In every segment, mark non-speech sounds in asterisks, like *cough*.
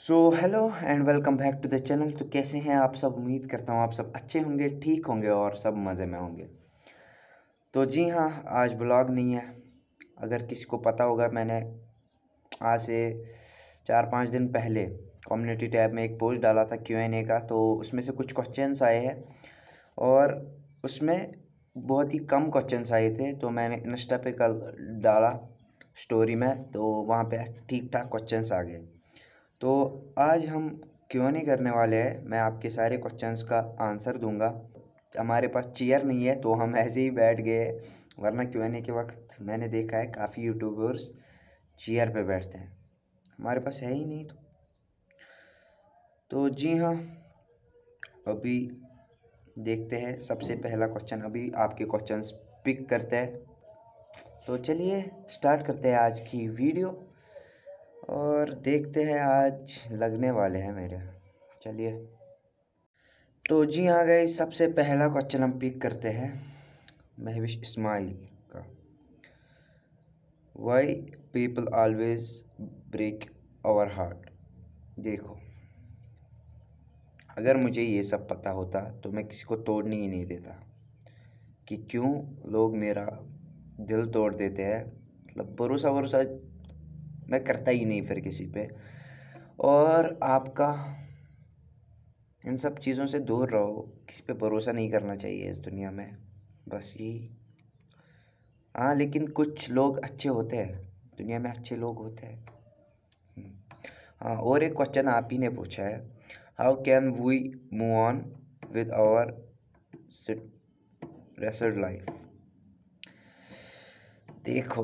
So hello and welcome back to the channel तो कैसे हैं आप सब उम्मीद करता हूँ आप सब अच्छे होंगे ठीक होंगे और सब मज़े में होंगे तो जी हाँ आज ब्लॉग नहीं है अगर किसी को पता होगा मैंने आज से चार पाँच दिन पहले कम्युनिटी टैब में एक पोस्ट डाला था क्यू एन ए का तो उसमें से कुछ क्वेश्चंस आए हैं और उसमें बहुत ही कम क्वेश्चंस आए थे तो मैंने इंस्टा पे कल डाला स्टोरी में तो वहाँ पे ठीक ठाक क्वेश्चंस आ गए तो आज हम क्यों नहीं करने वाले हैं मैं आपके सारे क्वेश्चंस का आंसर दूंगा हमारे पास चेयर नहीं है तो हम ऐसे ही बैठ गए वरना क्यों के वक्त मैंने देखा है काफ़ी यूट्यूबर्स चेयर पे बैठते हैं हमारे पास है ही नहीं तो तो जी हाँ अभी देखते हैं सबसे पहला क्वेश्चन अभी आपके क्वेश्चंस पिक करते हैं तो चलिए स्टार्ट करते हैं आज की वीडियो और देखते हैं आज लगने वाले हैं मेरे चलिए तो जी हाँ गए सबसे पहला क्वेश्चन हम पिक करते हैं महविश इस्माइल का why people always break our heart देखो अगर मुझे ये सब पता होता तो मैं किसी को तोड़ने ही नहीं देता कि क्यों लोग मेरा दिल तोड़ देते हैं मतलब भरोसा भरोसा मैं करता ही नहीं फिर किसी पे और आपका इन सब चीज़ों से दूर रहो किसी पे भरोसा नहीं करना चाहिए इस दुनिया में बस यही हाँ लेकिन कुछ लोग अच्छे होते हैं दुनिया में अच्छे लोग होते हैं हाँ और एक क्वेश्चन आप ही ने पूछा है how can we move on with our rest life देखो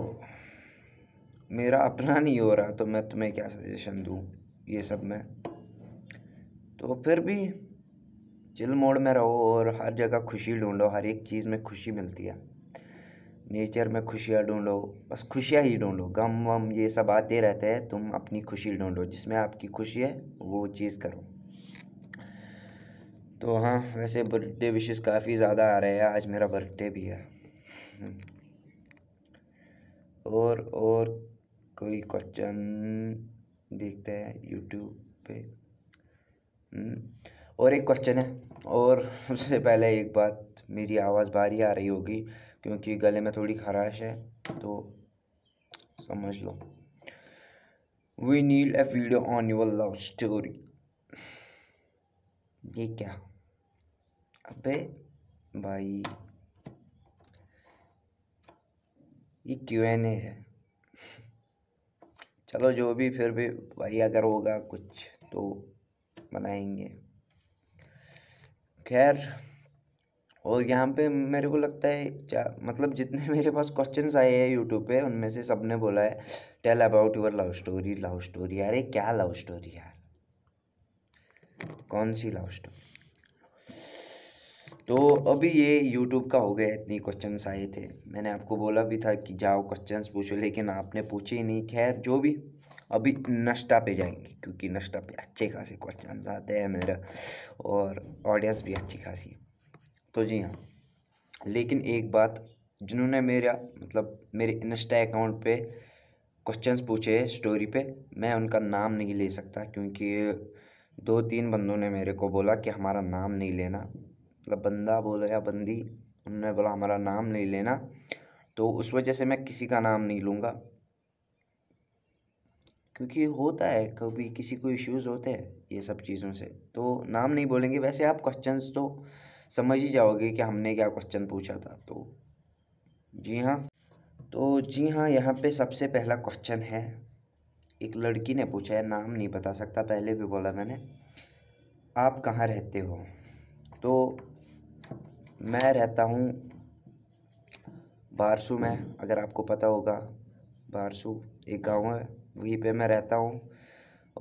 मेरा अपना नहीं हो रहा तो मैं तुम्हें क्या सजेशन दूँ ये सब में तो फिर भी चिल मोड में रहो और हर जगह खुशी ढूंढो हर एक चीज़ में खुशी मिलती है नेचर में खुशियाँ ढूंढो बस खुशियाँ ही ढूंढो गम वम ये सब आते रहते हैं तुम अपनी खुशी ढूंढो जिसमें आपकी खुशी है वो चीज़ करो तो हाँ वैसे बर्थडे विशेष काफ़ी ज़्यादा आ रहे हैं आज मेरा बर्थडे भी है हम्म। और और कोई क्वेश्चन देखते हैं यूट्यूब पे हम्म, और एक क्वेश्चन है और उससे पहले एक बात मेरी आवाज़ भारी आ रही होगी क्योंकि गले में थोड़ी खराश है तो समझ लो we need a video on your love story ये क्या अबे भाई ये क्यू एन ए है चलो जो भी फिर भी भाई अगर होगा कुछ तो बनाएंगे खैर और यहाँ पे मेरे को लगता है मतलब जितने *laughs* मेरे पास क्वेश्चन आए हैं यूट्यूब पे उनमें से सब ने बोला है tell about your love story love story अरे क्या लव स्टोरी यार कौन सी लव स्टोरी तो अभी ये यूट्यूब का हो गया इतनी क्वेश्चंस आए थे मैंने आपको बोला भी था कि जाओ क्वेश्चंस पूछो लेकिन आपने पूछे ही नहीं खैर जो भी अभी नष्टा पे जाएंगे क्योंकि नष्टा पे अच्छे खासे क्वेश्चंस आते हैं मेरा और ऑडियंस भी अच्छी खासी है तो जी हाँ लेकिन एक बात जिन्होंने मेरा मतलब मेरे इंस्टा अकाउंट पे क्वेश्चंस पूछे स्टोरी पे मैं उनका नाम नहीं ले सकता क्योंकि दो तीन बंदों ने मेरे को बोला कि हमारा नाम नहीं लेना मतलब बंदा बोला या बंदी उन्होंने बोला हमारा नाम नहीं लेना तो उस वजह से मैं किसी का नाम नहीं लूँगा क्योंकि होता है कभी किसी को इश्यूज़ होते हैं ये सब चीज़ों से तो नाम नहीं बोलेंगे वैसे आप क्वेश्चन तो समझ ही जाओगे कि हमने क्या क्वेश्चन पूछा था तो जी हाँ तो जी हाँ यहाँ पे सबसे पहला क्वेश्चन है एक लड़की ने पूछा है नाम नहीं बता सकता पहले भी बोला मैंने आप कहाँ रहते हो तो मैं रहता हूँ बारसू में अगर आपको पता होगा बारसू एक गांव है वहीं पे मैं रहता हूँ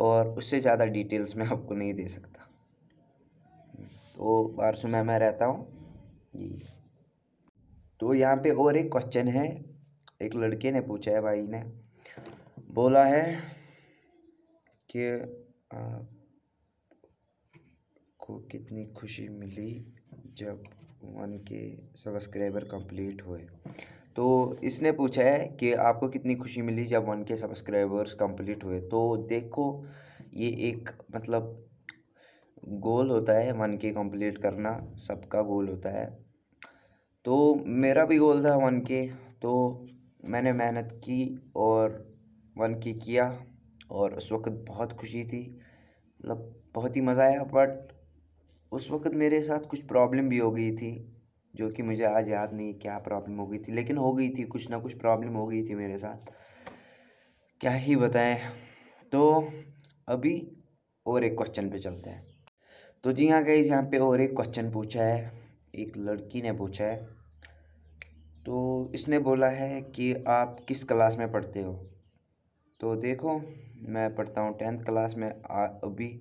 और उससे ज़्यादा डिटेल्स मैं आपको नहीं दे सकता तो बारसू में मैं रहता हूँ जी तो यहाँ पे और एक क्वेश्चन है एक लड़के ने पूछा है भाई ने बोला है कि को कितनी खुशी मिली जब वन के सब्सक्राइबर कंप्लीट हुए तो इसने पूछा है कि आपको कितनी खुशी मिली जब वन के सब्सक्राइबर्स कंप्लीट हुए तो देखो ये एक मतलब गोल होता है वन के कम्प्लीट करना सबका गोल होता है तो मेरा भी गोल था वन के तो मैंने मेहनत की और वन के किया और उस वक्त बहुत खुशी थी मतलब बहुत ही मज़ा आया बट उस वक्त मेरे साथ कुछ प्रॉब्लम भी हो गई थी जो कि मुझे आज याद नहीं क्या प्रॉब्लम हो गई थी लेकिन हो गई थी कुछ ना कुछ प्रॉब्लम हो गई थी मेरे साथ क्या ही बताएं तो अभी और एक क्वेश्चन पे चलते हैं तो जी हाँ गई यहाँ पे और एक क्वेश्चन पूछा है एक लड़की ने पूछा है तो इसने बोला है कि आप किस क्लास में पढ़ते हो तो देखो मैं पढ़ता हूँ टेंथ क्लास में आ, अभी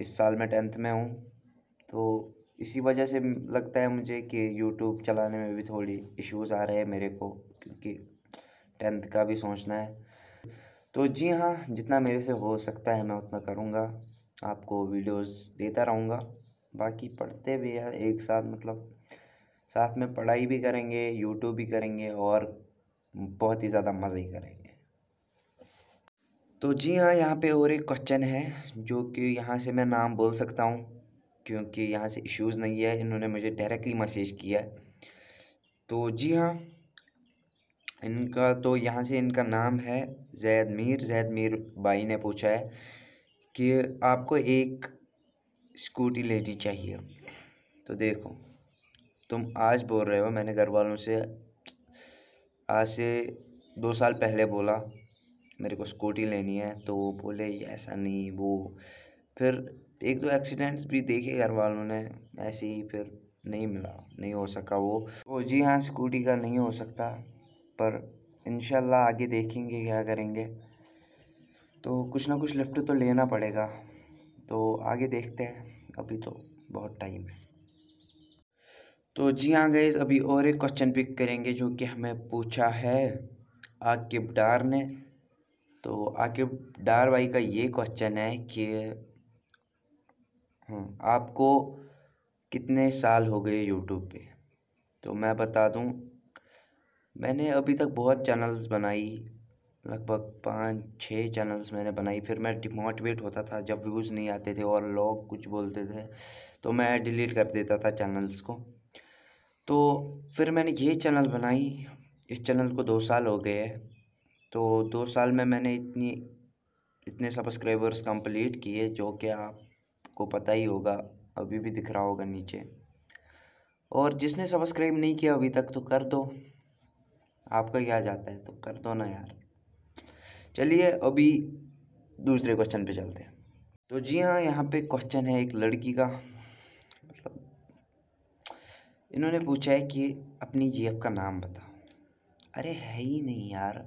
इस साल में टेंथ में हूँ तो इसी वजह से लगता है मुझे कि यूट्यूब चलाने में भी थोड़ी इश्यूज़ आ रहे हैं मेरे को क्योंकि टेंथ का भी सोचना है तो जी हाँ जितना मेरे से हो सकता है मैं उतना करूँगा आपको वीडियोस देता रहूँगा बाकी पढ़ते भी यार एक साथ मतलब साथ में पढ़ाई भी करेंगे यूट्यूब भी करेंगे और बहुत ही ज़्यादा मज़े ही करेंगे तो जी हाँ यहाँ पे और एक क्वेश्चन है जो कि यहाँ से मैं नाम बोल सकता हूँ क्योंकि यहाँ से इश्यूज़ नहीं है इन्होंने मुझे डायरेक्टली मैसेज किया है तो जी हाँ इनका तो यहाँ से इनका नाम है जैद मीर जैद मीर भाई ने पूछा है कि आपको एक स्कूटी लेनी चाहिए तो देखो तुम आज बोल रहे हो मैंने घर वालों से आज से दो साल पहले बोला मेरे को स्कूटी लेनी है तो वो बोले ऐसा नहीं वो फिर एक दो एक्सीडेंट्स भी देखे घर वालों ने ऐसे ही फिर नहीं मिला नहीं हो सका वो तो जी हाँ स्कूटी का नहीं हो सकता पर इन आगे देखेंगे क्या करेंगे तो कुछ ना कुछ लिफ्ट तो लेना पड़ेगा तो आगे देखते हैं अभी तो बहुत टाइम है तो जी हाँ गईज अभी और एक क्वेश्चन पिक करेंगे जो कि हमें पूछा है आग के ने तो डार भाई का ये क्वेश्चन है कि हम्म, आपको कितने साल हो गए यूट्यूब पे तो मैं बता दूं मैंने अभी तक बहुत चैनल्स बनाई लगभग पाँच छः चैनल्स मैंने बनाई फिर मैं डिमोटिवेट होता था जब व्यूज़ नहीं आते थे और लोग कुछ बोलते थे तो मैं डिलीट कर देता था चैनल्स को तो फिर मैंने ये चैनल बनाई इस चैनल को दो साल हो गए तो दो साल में मैंने इतनी इतने सब्सक्राइबर्स कंप्लीट किए जो कि आपको पता ही होगा अभी भी दिख रहा होगा नीचे और जिसने सब्सक्राइब नहीं किया अभी तक तो कर दो आपका क्या जाता है तो कर दो ना यार चलिए अभी दूसरे क्वेश्चन पे चलते हैं तो जी हाँ यहाँ पे क्वेश्चन है एक लड़की का मतलब इन्होंने पूछा है कि अपनी जेब का नाम बताओ अरे है ही नहीं यार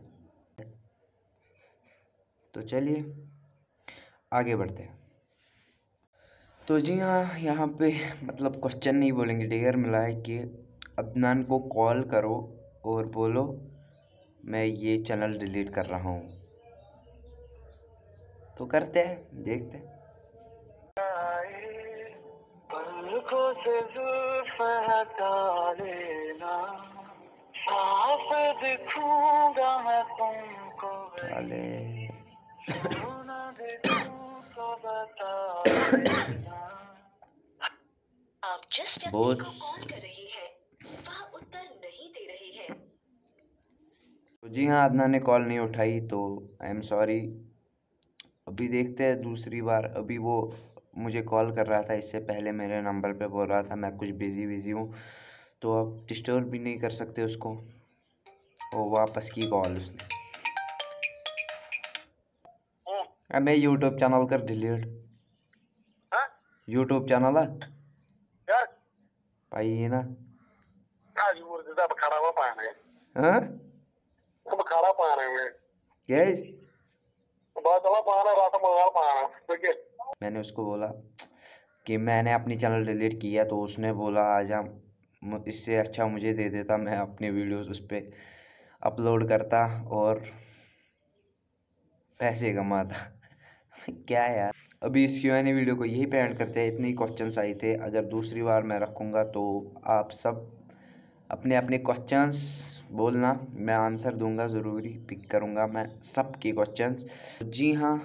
तो चलिए आगे बढ़ते हैं तो जी हाँ यहाँ पे मतलब क्वेश्चन नहीं बोलेंगे डेयर मिला है कि अदनान को कॉल करो और बोलो मैं ये चैनल डिलीट कर रहा हूँ तो करते हैं देखते हैं आप जिस व्यक्ति को कॉल कर रही है वह उत्तर नहीं दे रही है तो जी हाँ आदना ने कॉल नहीं उठाई तो आई एम सॉरी अभी देखते हैं दूसरी बार अभी वो मुझे कॉल कर रहा था इससे पहले मेरे नंबर पे बोल रहा था मैं कुछ बिज़ी बिज़ी हूँ तो अब डिस्टर्ब भी नहीं कर सकते उसको और वापस की कॉल उसने अमे यूट्यूब चैनल कर डिलीट यूट्यूब चैनल पाई ना हाँ? मैंने उसको बोला कि मैंने अपनी चैनल डिलीट किया तो उसने बोला आज हम इससे अच्छा मुझे दे देता मैं अपने वीडियोस उस पर अपलोड करता और पैसे कमाता *laughs* क्या यार अभी इस क्यू एन ए वीडियो को यही पे एंड करते हैं इतने क्वेश्चन क्वेश्चंस आए थे अगर दूसरी बार मैं रखूँगा तो आप सब अपने अपने क्वेश्चंस बोलना मैं आंसर दूंगा ज़रूरी पिक करूँगा मैं सब के क्वेश्चंस जी हाँ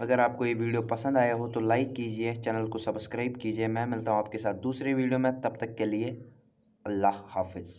अगर आपको ये वीडियो पसंद आया हो तो लाइक कीजिए चैनल को सब्सक्राइब कीजिए मैं मिलता हूँ आपके साथ दूसरे वीडियो में तब तक के लिए अल्लाह हाफिज़